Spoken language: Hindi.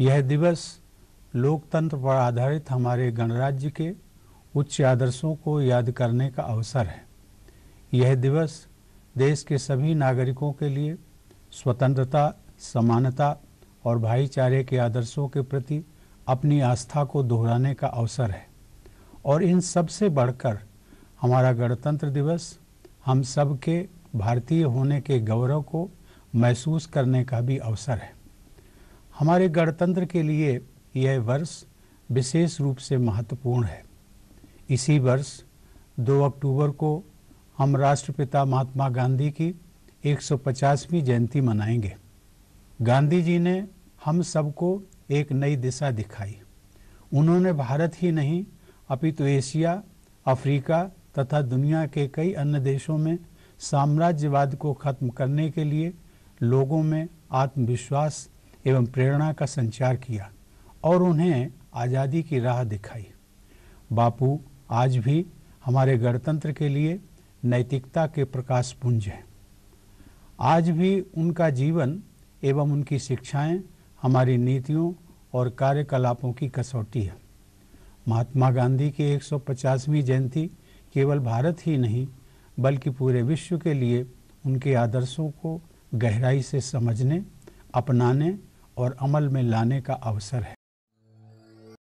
यह दिवस लोकतंत्र पर आधारित हमारे गणराज्य के उच्च आदर्शों को याद करने का अवसर है यह दिवस देश के सभी नागरिकों के लिए स्वतंत्रता समानता और भाईचारे के आदर्शों के प्रति अपनी आस्था को दोहराने का अवसर है और इन सब से बढ़कर हमारा गणतंत्र दिवस हम सबके भारतीय होने के गौरव को महसूस करने का भी अवसर है हमारे गणतंत्र के लिए यह वर्ष विशेष रूप से महत्वपूर्ण है इसी वर्ष 2 अक्टूबर को हम राष्ट्रपिता महात्मा गांधी की 150वीं जयंती मनाएंगे गांधी जी ने हम सबको एक नई दिशा दिखाई उन्होंने भारत ही नहीं अपितु तो एशिया अफ्रीका तथा दुनिया के कई अन्य देशों में साम्राज्यवाद को खत्म करने के लिए लोगों में आत्मविश्वास एवं प्रेरणा का संचार किया और उन्हें आज़ादी की राह दिखाई बापू आज भी हमारे गणतंत्र के लिए नैतिकता के प्रकाश पुंज हैं आज भी उनका जीवन एवं उनकी शिक्षाएं हमारी नीतियों और कार्यकलापों की कसौटी है महात्मा गांधी की 150वीं जयंती केवल भारत ही नहीं बल्कि पूरे विश्व के लिए उनके आदर्शों को गहराई से समझने अपनाने और अमल में लाने का अवसर है